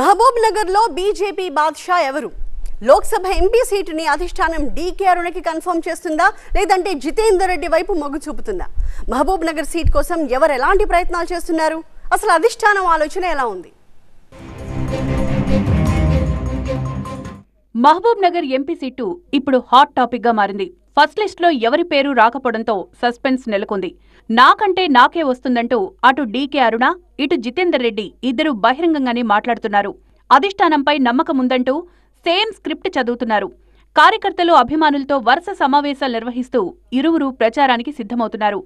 మహబూబ్ లో బీజేపీ బాద్షా ఎవరు లోక్సభ ఎంపీ సీటుని అధిష్టానం డీకే అరుణకి కన్ఫర్మ్ చేస్తుందా లేదంటే జితేందర్ రెడ్డి వైపు మొగ్గు చూపుతుందా మహబూబ్ నగర్ సీట్ కోసం ఎవరు ఎలాంటి ప్రయత్నాలు చేస్తున్నారు అసలు అధిష్టానం ఆలోచన ఎలా ఉంది మహబూబ్ నగర్ ఎంపీ సీటు ఇప్పుడు హాట్ టాపిక్గా మారింది ఫస్ట్ లిస్టులో ఎవరి పేరు రాకపోవడంతో సస్పెన్స్ నెలకొంది నాకంటే నాకే వస్తుందంటూ అటు డీకే అరుణ ఇటు జితేందర్ రెడ్డి ఇద్దరు బహిరంగంగానే మాట్లాడుతున్నారు అధిష్టానంపై నమ్మకముందంటూ సేమ్ స్క్రిప్ట్ చదువుతున్నారు కార్యకర్తలు అభిమానులతో వరుస సమావేశాలు నిర్వహిస్తూ ఇరువురు ప్రచారానికి సిద్ధమవుతున్నారు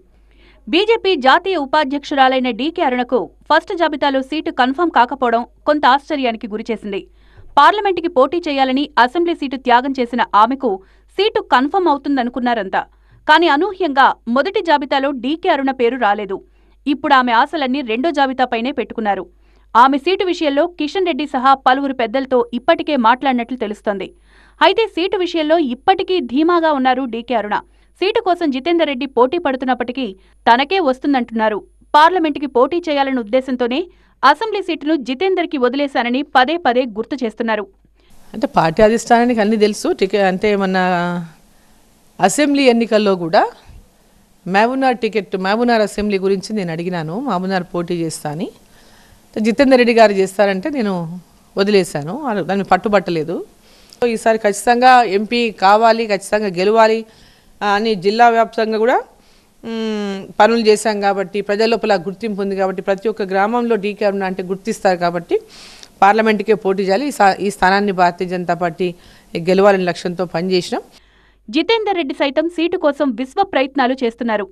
బీజేపీ జాతీయ ఉపాధ్యక్షురాలైన డీకే అరుణకు ఫస్ట్ జాబితాలో సీటు కన్ఫర్మ్ కాకపోవడం కొంత ఆశ్చర్యానికి గురిచేసింది పార్లమెంటుకి పోటీ చేయాలని అసెంబ్లీ సీటు త్యాగం చేసిన ఆమెకు సీటు కన్ఫర్మ్ అవుతుందనుకున్నారంతా కాని అనూహ్యంగా మొదటి జాబితాలో డీకే అరుణ పేరు రాలేదు ఇప్పుడు ఆమె ఆశలన్నీ రెండో జాబితాపైనే పెట్టుకున్నారు ఆమె సీటు విషయంలో కిషన్ రెడ్డి సహా పలువురు పెద్దలతో ఇప్పటికే మాట్లాడినట్లు తెలుస్తోంది అయితే సీటు విషయంలో ఇప్పటికీ ధీమాగా ఉన్నారు డీకే అరుణ సీటు కోసం జితేందర్ రెడ్డి పోటీ పడుతున్నప్పటికీ తనకే వస్తుందంటున్నారు పార్లమెంటుకి పోటీ చేయాలన్న ఉద్దేశంతోనే అసెంబ్లీ సీటును జితేందర్కి వదిలేశానని పదే పదే గుర్తు చేస్తున్నారు అంటే పార్టీ అధిష్టానానికి అన్నీ తెలుసు టికెట్ అంటే మన అసెంబ్లీ ఎన్నికల్లో కూడా మహబూనార్ టికెట్ మహబూనార్ అసెంబ్లీ గురించి నేను అడిగినాను మహబూనార్ పోటీ చేస్తాను జితేందర్ రెడ్డి గారు చేస్తారంటే నేను వదిలేశాను దాన్ని పట్టుబట్టలేదు ఈసారి ఖచ్చితంగా ఎంపీ కావాలి ఖచ్చితంగా గెలవాలి అని జిల్లా వ్యాప్తంగా కూడా పనులు చేశాం కాబట్టి ప్రజల లోపల గుర్తింపు ఉంది కాబట్టి ప్రతి ఒక్క గ్రామంలో డీకే అంటే గుర్తిస్తారు కాబట్టి పార్లమెంటుకే పోటీ చేయాలి ఈ స్థానాన్ని భారతీయ జనతా పార్టీ గెలవాలని లక్ష్యంతో పనిచేసినాం జితేందర్ రెడ్డి సైతం సీటు కోసం విశ్వ ప్రయత్నాలు చేస్తున్నారు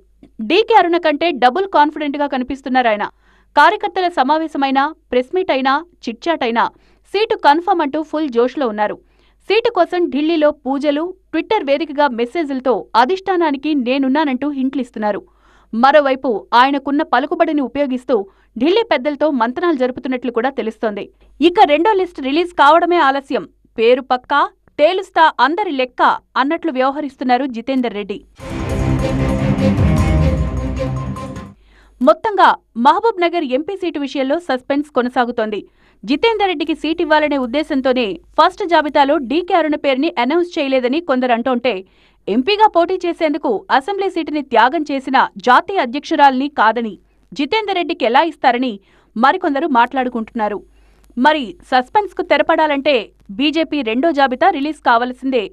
డీకే అరుణ కంటే డబుల్ కాన్ఫిడెంట్ గా కనిపిస్తున్నారు ఆయన కార్యకర్తల సమావేశమైనా ప్రెస్ మీట్ అయినా చిట్చాట్ అయినా సీటు కన్ఫర్మ్ అంటూ ఫుల్ జోష్లో ఉన్నారు సీటు కోసం ఢిల్లీలో పూజలు ట్విట్టర్ వేదికగా మెసేజ్లతో అధిష్టానానికి నేనున్నానంటూ హింట్లిస్తున్నారు మరోవైపు ఆయనకున్న పలుకుబడిని ఉపయోగిస్తూ ఢిల్లీ పెద్దలతో మంతనాలు జరుపుతున్నట్లు కూడా తెలుస్తోంది ఇక రెండో లిస్ట్ రిలీజ్ కావడమే ఆలస్యం పేరు పక్కా తేలుస్తా అందరి లెక్క అన్నట్లు వ్యవహరిస్తున్నారు జితేందర్ రెడ్డి మొత్తంగా మహబూబ్ నగర్ ఎంపీ సీటు విషయంలో సస్పెన్స్ కొనసాగుతోంది జితేందర్ రెడ్డికి సీట్ ఇవ్వాలనే ఉద్దేశంతోనే ఫస్ట్ జాబితాలో డీకే అరుణ పేరుని అనౌన్స్ చేయలేదని కొందరు అంటోంటే ఎంపీగా పోటీ చేసేందుకు అసెంబ్లీ సీటుని త్యాగం చేసిన జాతీయ అధ్యక్షురాల్ని కాదని జితేందర్ రెడ్డికి ఎలా ఇస్తారని మరికొందరు మాట్లాడుకుంటున్నారు మరి సస్పెన్స్కు తెరపడాలంటే బీజేపీ రెండో జాబితా రిలీజ్ కావలసిందే